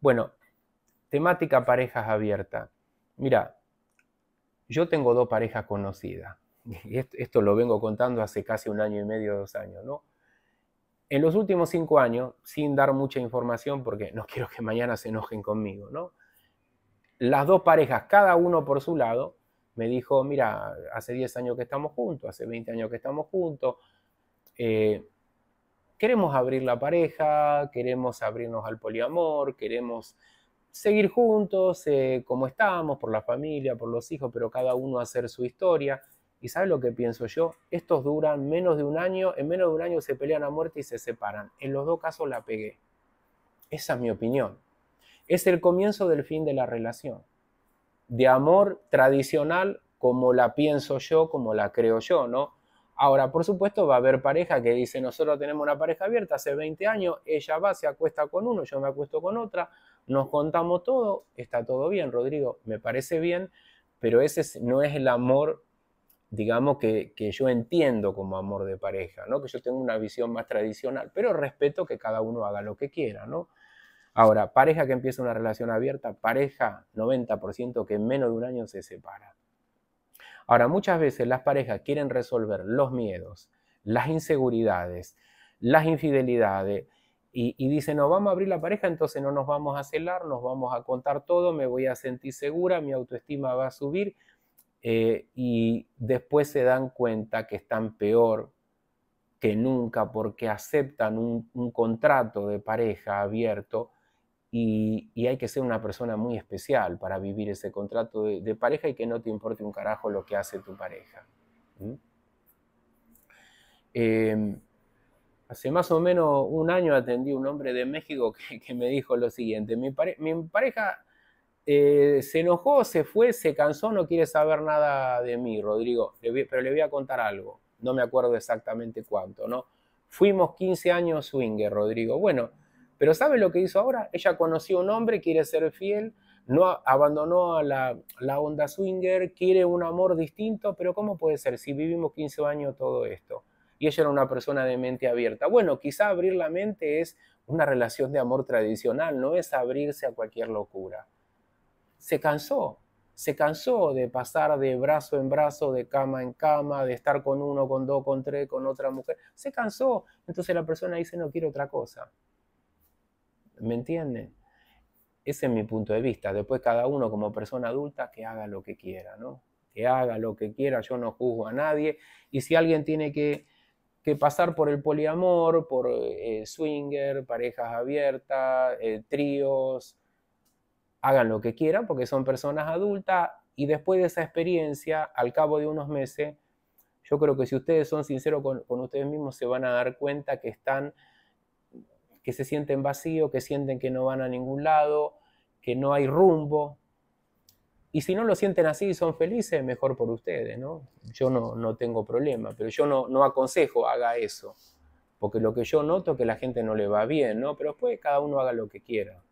Bueno, temática parejas abiertas. Mira, yo tengo dos parejas conocidas. Y esto, lo vengo contando hace casi un año y medio, dos años, ¿no? En los últimos cinco años, sin dar mucha información, porque no quiero que mañana se enojen conmigo, ¿no? Las dos parejas, cada uno por su lado, me dijo, mira, hace diez años que estamos juntos, hace 20 años que estamos juntos, eh, queremos abrir la pareja, queremos abrirnos al poliamor, queremos seguir juntos eh, como estamos, por la familia, por los hijos, pero cada uno hacer su historia. Y ¿sabes lo que pienso yo? Estos duran menos de un año, en menos de un año se pelean a muerte y se separan. En los dos casos la pegué. Esa es mi opinión. Es el comienzo del fin de la relación. De amor tradicional como la pienso yo, como la creo yo, ¿no? Ahora, por supuesto, va a haber pareja que dice, nosotros tenemos una pareja abierta hace 20 años, ella va, se acuesta con uno, yo me acuesto con otra, nos contamos todo, está todo bien, Rodrigo, me parece bien, pero ese no es el amor, digamos, que, yo entiendo como amor de pareja, ¿no? Que yo tengo una visión más tradicional, pero respeto que cada uno haga lo que quiera, Ahora, pareja que empieza una relación abierta, pareja 90% que en menos de un año se separa. Ahora, muchas veces las parejas quieren resolver los miedos, las inseguridades, las infidelidades, y, dicen, no, vamos a abrir la pareja, entonces no nos vamos a celar, nos vamos a contar todo, me voy a sentir segura, mi autoestima va a subir, eh, y después se dan cuenta que están peor que nunca porque aceptan un contrato de pareja abierto y, hay que ser una persona muy especial para vivir ese contrato de, pareja y que no te importe un carajo lo que hace tu pareja. Em, hace más o menos un año atendí a un hombre de México que, me dijo lo siguiente, mi, pareja eh, se enojó, se fue, se cansó, no quiere saber nada de mí, Rodrigo, pero le voy a contar algo, no me acuerdo exactamente cuánto, ¿no? Fuimos 15 años swinger, Rodrigo. Bueno, pero ¿sabe lo que hizo ahora? Ella conoció a un hombre, quiere ser fiel, no abandonó a la, la, onda swinger, quiere un amor distinto, pero ¿cómo puede ser si vivimos 15 años todo esto? Y ella era una persona de mente abierta. Bueno, quizá abrir la mente es una relación de amor tradicional, no es abrirse a cualquier locura. Se cansó, se cansó de pasar de brazo en brazo, de cama en cama, de estar con uno, con dos, con tres, con otra mujer. Se cansó. Entonces la persona dice, no quiero otra cosa. ¿Me entienden? Ese es mi punto de vista. Después cada uno como persona adulta que haga lo que quiera, ¿no? Que haga lo que quiera, yo no juzgo a nadie. Y si alguien tiene que, pasar por el poliamor, por eh, swinger, parejas abiertas, eh, tríos, hagan lo que quieran porque son personas adultas y después de esa experiencia, al cabo de unos meses, yo creo que si ustedes son sinceros con ustedes mismos, se van a dar cuenta que están que se sienten vacíos, que sienten que no van a ningún lado, que no hay rumbo. Y si no lo sienten así y son felices, mejor por ustedes, ¿no? Yo no, no tengo problema, pero yo no, no aconsejo haga eso, porque lo que yo noto es que la gente no le va bien, ¿no? Pero después cada uno haga lo que quiera.